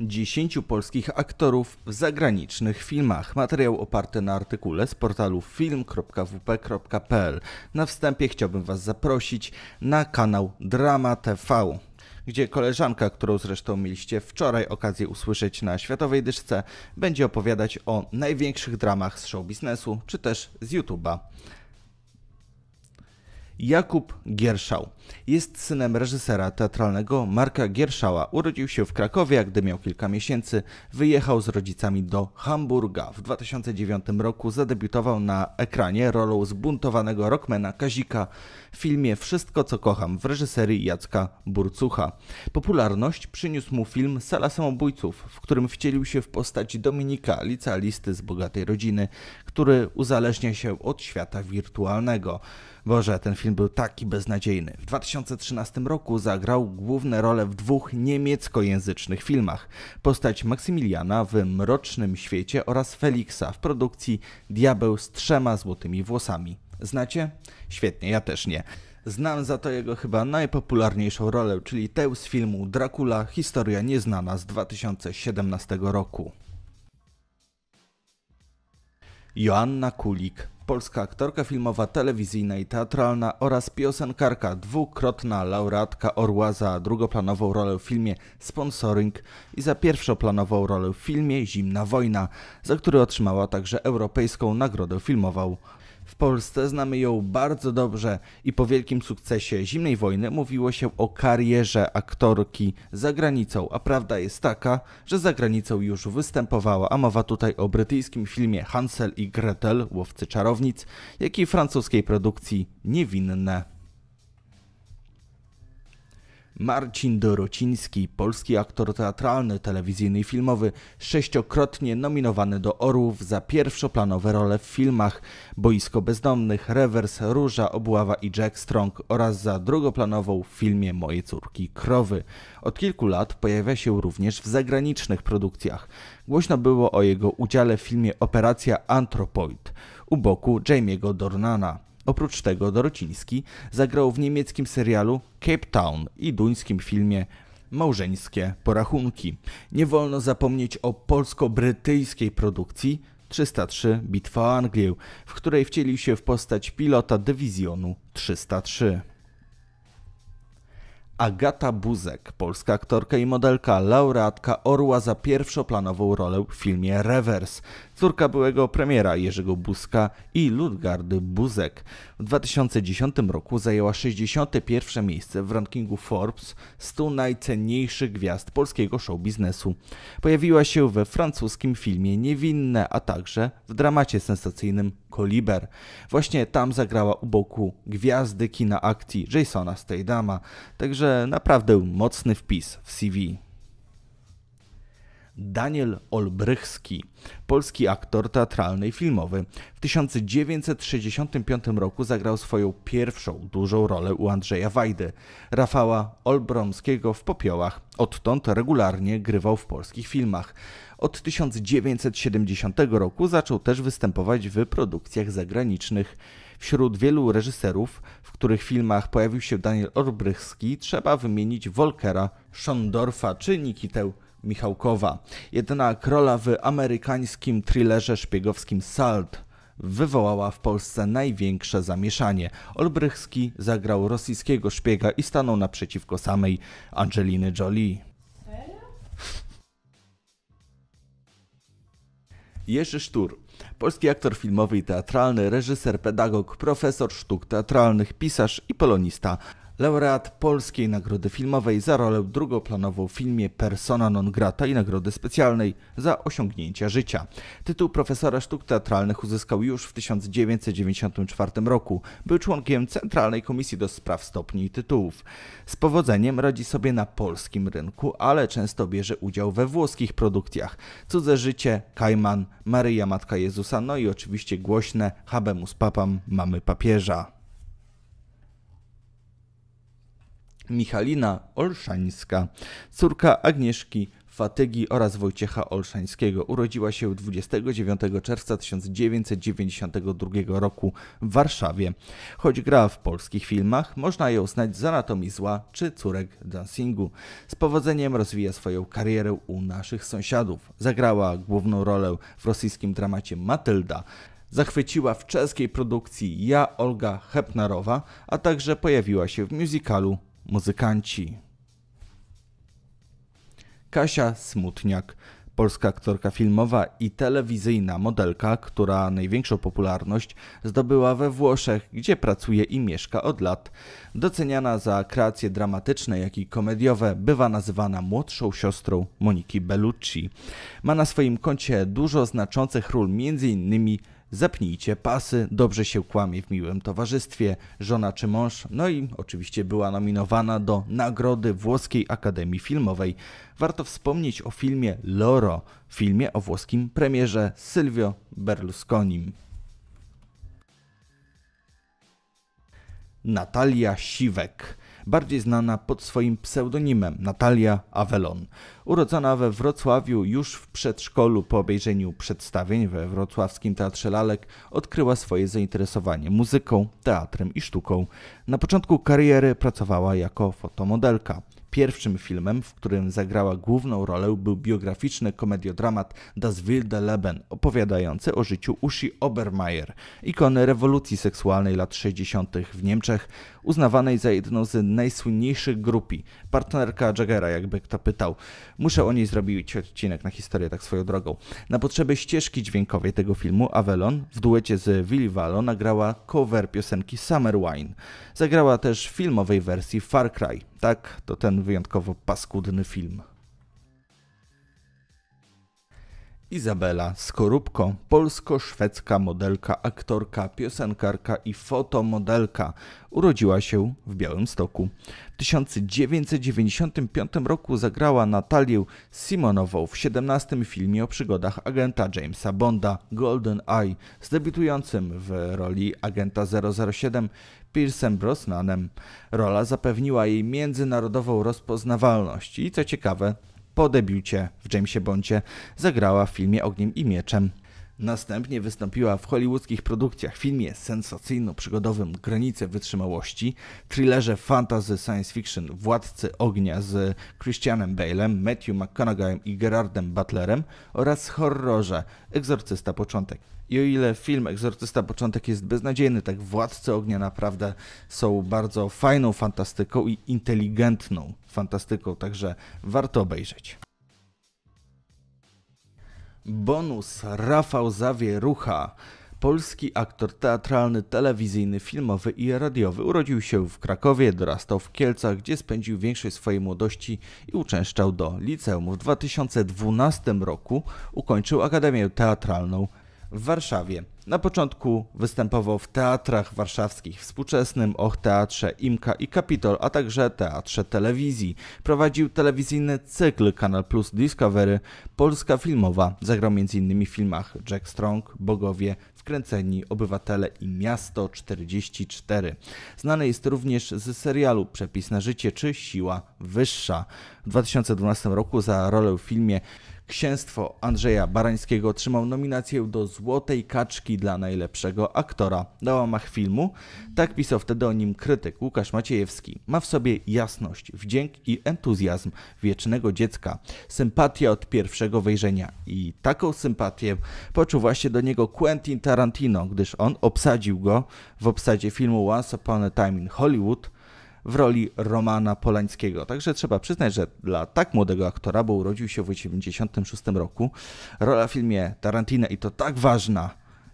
10 polskich aktorów w zagranicznych filmach. Materiał oparty na artykule z portalu film.wp.pl. Na wstępie chciałbym Was zaprosić na kanał Drama TV gdzie koleżanka, którą zresztą mieliście wczoraj okazję usłyszeć na Światowej Dyszce, będzie opowiadać o największych dramach z show biznesu czy też z YouTube'a. Jakub Gierszał. Jest synem reżysera teatralnego Marka Gierszała. Urodził się w Krakowie, a gdy miał kilka miesięcy, wyjechał z rodzicami do Hamburga. W 2009 roku zadebiutował na ekranie rolą zbuntowanego rockmana Kazika w filmie Wszystko co kocham w reżyserii Jacka Burcucha. Popularność przyniósł mu film Sala Samobójców, w którym wcielił się w postać Dominika, licealisty z bogatej rodziny, który uzależnia się od świata wirtualnego. Boże, ten film był taki beznadziejny. W 2013 roku zagrał główne role w dwóch niemieckojęzycznych filmach. Postać Maksymiliana w Mrocznym Świecie oraz Feliksa w produkcji Diabeł z trzema złotymi włosami. Znacie? Świetnie, ja też nie. Znam za to jego chyba najpopularniejszą rolę, czyli tę z filmu Dracula, historia nieznana z 2017 roku. Joanna Kulik polska aktorka filmowa, telewizyjna i teatralna oraz piosenkarka, dwukrotna laureatka Orła za drugoplanową rolę w filmie Sponsoring i za pierwszoplanową rolę w filmie Zimna Wojna, za który otrzymała także Europejską Nagrodę Filmową. W Polsce znamy ją bardzo dobrze i po wielkim sukcesie zimnej wojny mówiło się o karierze aktorki za granicą, a prawda jest taka, że za granicą już występowała, a mowa tutaj o brytyjskim filmie Hansel i Gretel, Łowcy Czarownic, jak i francuskiej produkcji Niewinne. Marcin Dorociński, polski aktor teatralny, telewizyjny i filmowy, sześciokrotnie nominowany do Orłów za pierwszoplanowe role w filmach Boisko Bezdomnych, Rewers, Róża, Obława i Jack Strong oraz za drugoplanową w filmie Moje córki Krowy. Od kilku lat pojawia się również w zagranicznych produkcjach. Głośno było o jego udziale w filmie Operacja Anthropoid u boku Jamiego Dornana. Oprócz tego Dorociński zagrał w niemieckim serialu Cape Town i duńskim filmie Małżeńskie porachunki. Nie wolno zapomnieć o polsko-brytyjskiej produkcji 303 Bitwa o Anglię, w której wcielił się w postać pilota dywizjonu 303. Agata Buzek, polska aktorka i modelka, laureatka Orła za pierwszoplanową rolę w filmie *Revers* córka byłego premiera Jerzego Buzka i Ludgardy Buzek. W 2010 roku zajęła 61 miejsce w rankingu Forbes 100 najcenniejszych gwiazd polskiego show biznesu. Pojawiła się we francuskim filmie Niewinne, a także w dramacie sensacyjnym Koliber. Właśnie tam zagrała u boku gwiazdy kina akcji Jasona Stathama, także naprawdę mocny wpis w CV. Daniel Olbrychski, polski aktor teatralny i filmowy. W 1965 roku zagrał swoją pierwszą dużą rolę u Andrzeja Wajdy, Rafała Olbromskiego w Popiołach. Odtąd regularnie grywał w polskich filmach. Od 1970 roku zaczął też występować w produkcjach zagranicznych. Wśród wielu reżyserów, w których filmach pojawił się Daniel Olbrychski, trzeba wymienić Wolkera, Schondorfa czy Nikitę Michałkowa. Jednak rola w amerykańskim thrillerze szpiegowskim Salt wywołała w Polsce największe zamieszanie. Olbrychski zagrał rosyjskiego szpiega i stanął naprzeciwko samej Angeliny Jolie. Jerzy Sztur, polski aktor filmowy i teatralny, reżyser, pedagog, profesor sztuk teatralnych, pisarz i polonista laureat Polskiej Nagrody Filmowej za rolę drugoplanową w filmie Persona non grata i Nagrody Specjalnej za osiągnięcia życia. Tytuł profesora sztuk teatralnych uzyskał już w 1994 roku. Był członkiem Centralnej Komisji do Spraw Stopni i Tytułów. Z powodzeniem radzi sobie na polskim rynku, ale często bierze udział we włoskich produkcjach. Cudze życie, Kajman, Maryja Matka Jezusa, no i oczywiście głośne Habemus Papam, Mamy Papieża. Michalina Olszańska, córka Agnieszki Fatygi oraz Wojciecha Olszańskiego. Urodziła się 29 czerwca 1992 roku w Warszawie. Choć gra w polskich filmach, można ją znać z Anatomii Zła czy Córek Dancingu. Z powodzeniem rozwija swoją karierę u naszych sąsiadów. Zagrała główną rolę w rosyjskim dramacie Matylda zachwyciła w czeskiej produkcji Ja Olga Hepnarowa, a także pojawiła się w musicalu muzykanci. Kasia Smutniak, polska aktorka filmowa i telewizyjna modelka, która największą popularność zdobyła we Włoszech, gdzie pracuje i mieszka od lat. Doceniana za kreacje dramatyczne, jak i komediowe, bywa nazywana młodszą siostrą Moniki Bellucci. Ma na swoim koncie dużo znaczących ról, m.in zapnijcie pasy, dobrze się kłamie w miłym towarzystwie, żona czy mąż, no i oczywiście była nominowana do nagrody Włoskiej Akademii Filmowej. Warto wspomnieć o filmie Loro, filmie o włoskim premierze Silvio Berlusconim. Natalia Siwek bardziej znana pod swoim pseudonimem Natalia Avelon. Urodzona we Wrocławiu już w przedszkolu po obejrzeniu przedstawień we Wrocławskim Teatrze Lalek odkryła swoje zainteresowanie muzyką, teatrem i sztuką. Na początku kariery pracowała jako fotomodelka. Pierwszym filmem, w którym zagrała główną rolę, był biograficzny komediodramat Das wilde Leben, opowiadający o życiu Usi Obermeier, ikony rewolucji seksualnej lat 60. w Niemczech, uznawanej za jedną z najsłynniejszych grupi. Partnerka Jaggera, jakby kto pytał. Muszę o niej zrobić odcinek na historię, tak swoją drogą. Na potrzeby ścieżki dźwiękowej tego filmu Avelon w duecie z Willy Wallo nagrała cover piosenki Summer Wine. Zagrała też w filmowej wersji Far Cry. Tak, to ten wyjątkowo paskudny film. Izabela Skorupko, polsko-szwedzka modelka, aktorka, piosenkarka i fotomodelka, urodziła się w Białymstoku. W 1995 roku zagrała Natalię Simonową w 17 filmie o przygodach agenta Jamesa Bonda Golden Eye z debiutującym w roli agenta 007 Piersem Brosnanem. Rola zapewniła jej międzynarodową rozpoznawalność i co ciekawe po debiucie w Jamesie Bondzie zagrała w filmie Ogniem i Mieczem. Następnie wystąpiła w hollywoodzkich produkcjach, filmie sensacyjno-przygodowym Granice Wytrzymałości, thrillerze fantasy science fiction Władcy Ognia z Christianem Bale'em, Matthew McConaugheyem i Gerardem Butlerem oraz horrorze Egzorcysta Początek. I o ile film Egzorcysta Początek jest beznadziejny, tak Władcy Ognia naprawdę są bardzo fajną fantastyką i inteligentną fantastyką, także warto obejrzeć. Bonus Rafał Zawierucha. Polski aktor teatralny, telewizyjny, filmowy i radiowy. Urodził się w Krakowie, dorastał w Kielcach, gdzie spędził większość swojej młodości i uczęszczał do liceum. W 2012 roku ukończył Akademię Teatralną w Warszawie. Na początku występował w teatrach warszawskich współczesnym, och teatrze Imka i Kapitol, a także teatrze telewizji. Prowadził telewizyjny cykl Kanal Plus Discovery Polska Filmowa. Zagrał m.in. w filmach Jack Strong, Bogowie, Wkręceni, Obywatele i Miasto 44. Znany jest również z serialu Przepis na życie czy Siła Wyższa. W 2012 roku za rolę w filmie Księstwo Andrzeja Barańskiego otrzymał nominację do Złotej Kaczki dla najlepszego aktora na łamach filmu. Tak pisał wtedy o nim krytyk Łukasz Maciejewski. Ma w sobie jasność, wdzięk i entuzjazm wiecznego dziecka, sympatia od pierwszego wejrzenia. I taką sympatię poczuł właśnie do niego Quentin Tarantino, gdyż on obsadził go w obsadzie filmu Once Upon a Time in Hollywood – w roli Romana Polańskiego. Także trzeba przyznać, że dla tak młodego aktora, bo urodził się w 1986 roku, rola w filmie Tarantina i to tak ważna,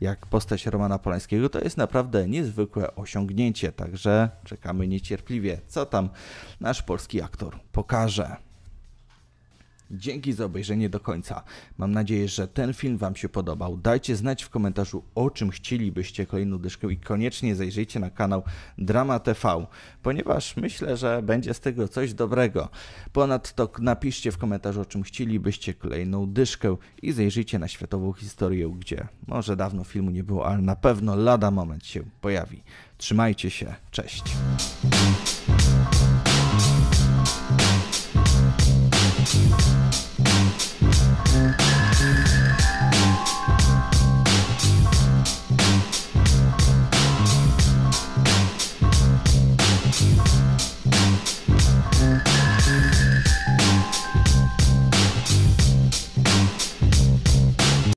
jak postać Romana Polańskiego, to jest naprawdę niezwykłe osiągnięcie. Także czekamy niecierpliwie, co tam nasz polski aktor pokaże. Dzięki za obejrzenie do końca. Mam nadzieję, że ten film Wam się podobał. Dajcie znać w komentarzu, o czym chcielibyście kolejną dyszkę i koniecznie zajrzyjcie na kanał Drama TV, ponieważ myślę, że będzie z tego coś dobrego. Ponadto napiszcie w komentarzu, o czym chcielibyście kolejną dyszkę i zajrzyjcie na światową historię, gdzie może dawno filmu nie było, ale na pewno lada moment się pojawi. Trzymajcie się, cześć.